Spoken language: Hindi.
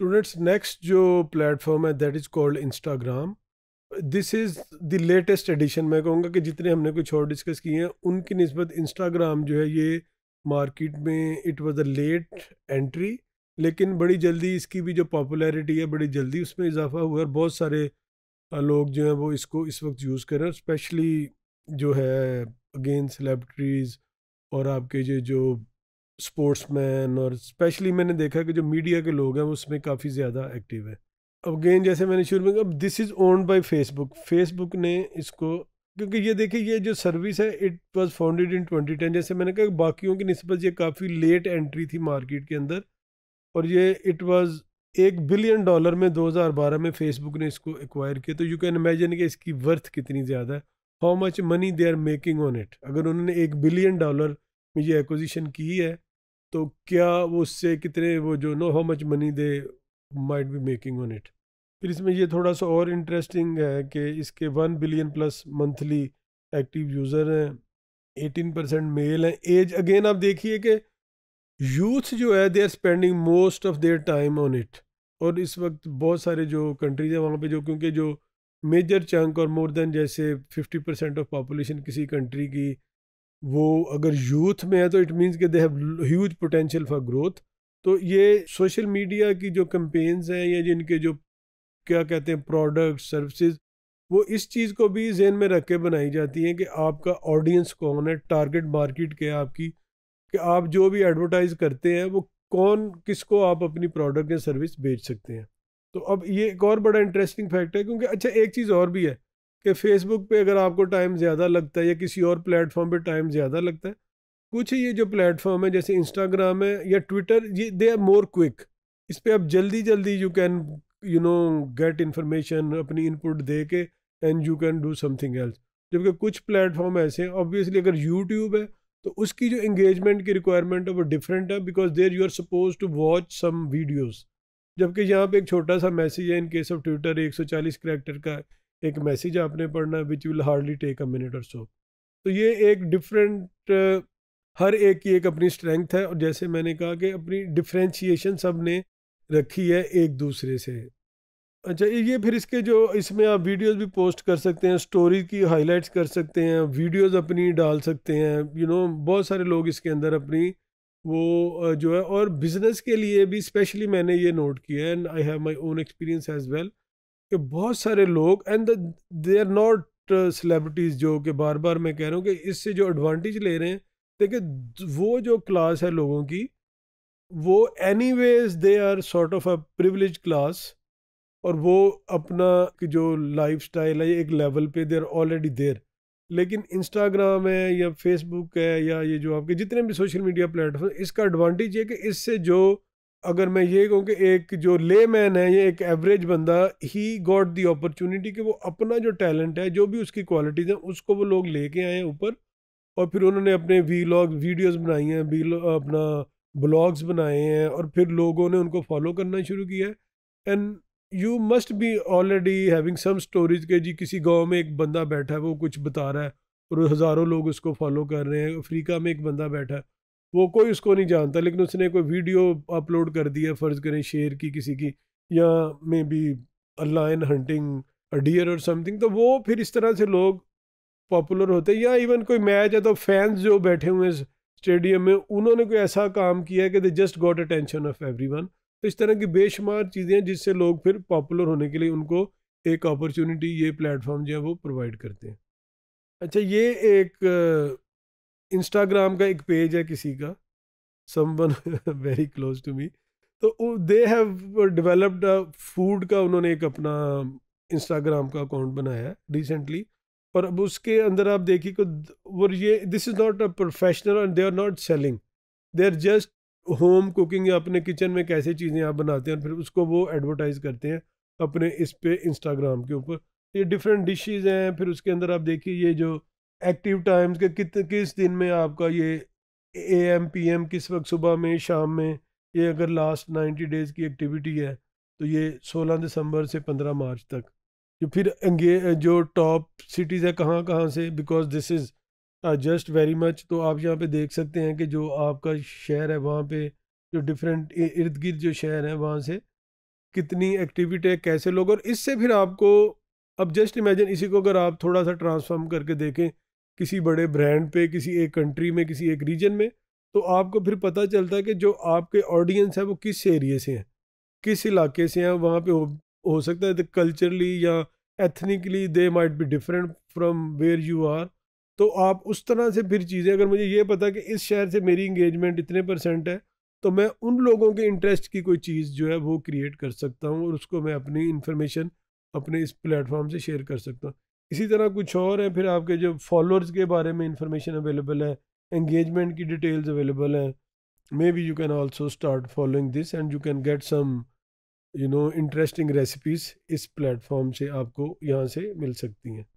स्टूडेंट्स नेक्स्ट जो प्लेटफॉर्म है that is called Instagram this is the latest edition मैं कहूँगा कि जितने हमने कुछ और डिस्कस किए हैं उनकी नस्बत इंस्टाग्राम जो है ये मार्केट में it was a late entry लेकिन बड़ी जल्दी इसकी भी जो पॉपुलैरिटी है बड़ी जल्दी उसमें इजाफा हुआ और बहुत सारे लोग जो हैं वो इसको इस वक्त यूज़ करें स्पेशली जो है अगेन सेलेब्रिटीज़ और आपके जो जो स्पोर्ट्समैन और स्पेशली मैंने देखा कि जो मीडिया के लोग हैं उसमें काफ़ी ज़्यादा एक्टिव है अब अगेन जैसे मैंने शुरू में अब this is own by Facebook Facebook ने इसको क्योंकि ये देखिए ये जो सर्विस है इट वाज फाउंडेड इन 2010 जैसे मैंने कहा बाकियों की नस्बत ये काफ़ी लेट एंट्री थी मार्केट के अंदर और ये इट वाज एक बिलियन डॉलर में 2012 में फेसबुक ने इसको एक्वायर किया तो यू कैन इमेजिन कि इसकी वर्थ कितनी ज़्यादा है how much money they are making on it अगर उन्होंने एक बिलियन डॉलर में ये एक्विजिशन की है तो क्या वो उससे कितने वो जो know how much money they might be making on it फिर इसमें ये थोड़ा सा और इंटरेस्टिंग है कि इसके one billion plus monthly active user हैं एटीन परसेंट मेल हैं एज अगेन आप देखिए कि यूथ जो है they are spending most of their time on it और इस वक्त बहुत सारे जो कंट्रीज़ हैं वहाँ पे जो क्योंकि जो मेजर चंक और मोर देन जैसे फिफ्टी परसेंट ऑफ पॉपुलेशन किसी कंट्री की वो अगर यूथ में है तो इट मीन्स के they have huge potential for growth तो ये सोशल मीडिया की जो कंपेन्स हैं या जिनके जो क्या कहते हैं प्रोडक्ट सर्विसेज वो इस चीज़ को भी जहन में रख के बनाई जाती हैं कि आपका ऑडियंस कौन है टारगेट मार्केट क्या है आपकी कि आप जो भी एडवर्टाइज़ करते हैं वो कौन किसको आप अपनी प्रोडक्ट या सर्विस बेच सकते हैं तो अब ये एक और बड़ा इंटरेस्टिंग फैक्ट है क्योंकि अच्छा एक चीज़ और भी है कि फेसबुक पे अगर आपको टाइम ज़्यादा लगता है या किसी और प्लेटफॉर्म पे टाइम ज़्यादा लगता है कुछ ये जो प्लेटफॉर्म है जैसे इंस्टाग्राम है या ट्विटर ये दे आर मोर क्विक इस पर आप जल्दी जल्दी you can you know get information अपनी इनपुट दे के and you can do something else जबकि कुछ प्लेटफॉर्म ऐसे हैं ऑब्वियसली अगर यूट्यूब है तो उसकी जो इंगेजमेंट की रिक्वायरमेंट है वो डिफरेंट है because there you are suppose to watch some videos जबकि यहाँ पे एक छोटा सा मैसेज है in case of Twitter 140 character का एक मैसेज आपने पढ़ना है which will hardly take a minute और सो तो ये एक डिफरेंट हर एक की एक अपनी स्ट्रेंथ है और जैसे मैंने कहा कि अपनी डिफ्रेंशिएशन सब ने रखी है एक दूसरे से अच्छा ये फिर इसके जो इसमें आप वीडियोस भी पोस्ट कर सकते हैं स्टोरी की हाइलाइट्स कर सकते हैं वीडियोस अपनी डाल सकते हैं यू नो बहुत सारे लोग इसके अंदर अपनी वो जो है और बिज़नेस के लिए भी स्पेशली मैंने ये नोट किया and I have my own experience as well कि बहुत सारे लोग and they are not celebrities जो कि बार बार मैं कह रहा हूँ कि इससे जो एडवांटेज ले रहे हैं देखिए वो जो क्लास है लोगों की वो anyways they are sort of a privilege class और वो अपना जो लाइफ स्टाइल है एक लेवल पे दे आर ऑलरेडी देर लेकिन इंस्टाग्राम है या फेसबुक है या ये जो आपके जितने भी सोशल मीडिया प्लेटफॉर्म इसका एडवांटेज ये कि इससे जो अगर मैं ये कहूँ कि एक जो ले मैन है ये एक एवरेज बंदा ही गॉट दी अपॉर्चुनिटी कि वो अपना जो टैलेंट है जो भी उसकी क्वालिटीज़ हैं उसको वो लोग लेके आए हैं ऊपर और फिर उन्होंने अपने वी लॉग वीडियोज़ बनाई हैं वी अपना ब्लॉग्स बनाए हैं और फिर लोगों ने उनको फॉलो करना शुरू किया and you must be already having some stories के जी किसी गाँव में एक बंदा बैठा है वो कुछ बता रहा है और हज़ारों लोग उसको फॉलो कर रहे हैं अफ्रीका में एक बंदा बैठा है वो कोई उसको नहीं जानता लेकिन उसने कोई वीडियो अपलोड कर दी है फ़र्ज़ करें शेर की किसी की या maybe lion hunting deer और समथिंग तो वो फिर इस तरह से लोग पॉपुलर होते हैं या इवन कोई मैच है तो फैंस जो बैठे हुए हैं स्टेडियम में उन्होंने कोई ऐसा काम किया कि they just got attention of every तो इस तरह की बेशुमार चीज़ें हैं जिससे लोग फिर पॉपुलर होने के लिए उनको एक अपॉर्चुनिटी ये प्लेटफॉर्म जो है वो प्रोवाइड करते हैं अच्छा ये एक इंस्टाग्राम का एक पेज है किसी का someone very close to me तो दे हैव डेवलप्ड फूड का उन्होंने एक अपना इंस्टाग्राम का अकाउंट बनाया है रिसेंटली और अब उसके अंदर आप देखिए कि वो ये this is not a professional and they are not selling they are just home cooking या अपने किचन में कैसे चीज़ें आप बनाते हैं और फिर उसको वो एडवर्टाइज करते हैं अपने इस पे इंस्टाग्राम के ऊपर ये डिफरेंट डिशेज़ हैं फिर उसके अंदर आप देखिए ये जो एक्टिव टाइम्स के कित किस दिन में आपका ये ए एम पी एम किस वक्त सुबह में शाम में ये अगर लास्ट नाइन्टी डेज़ की एक्टिविटी है तो ये सोलह दिसंबर से पंद्रह मार्च तक जो फिर एंगे जो टॉप सिटीज़ है कहाँ कहाँ से because this is just very much तो आप यहाँ पे देख सकते हैं कि जो आपका शहर है वहाँ पे जो डिफरेंट इर्द गिर्द जो शहर है वहाँ से कितनी एक्टिविटी है कैसे लोग और इससे फिर आपको अब जस्ट इमेजिन इसी को अगर आप थोड़ा सा ट्रांसफॉर्म करके देखें किसी बड़े ब्रांड पे किसी एक कंट्री में किसी एक रीजन में तो आपको फिर पता चलता है कि जो आपके ऑडियंस है वो किस एरिए से हैं किस इलाके से हैं वहाँ पे हो, हो सकता है कल्चरली या ethnically they might be different from where you are तो आप उस तरह से फिर चीज़ें अगर मुझे ये पता कि इस शहर से मेरी इंगेजमेंट इतने परसेंट है तो मैं उन लोगों के इंटरेस्ट की कोई चीज़ जो है वो क्रिएट कर सकता हूँ और उसको मैं अपनी इंफॉर्मेशन अपने इस प्लेटफॉर्म से शेयर कर सकता हूँ इसी तरह कुछ और हैं फिर आपके जो फॉलोअर्स के बारे में इंफॉर्मेशन अवेलेबल है एंगेजमेंट की डिटेल्स अवेलेबल हैं maybe you can also start following this and you can get some you know interesting recipes इस प्लेटफॉर्म से आपको यहाँ से मिल सकती हैं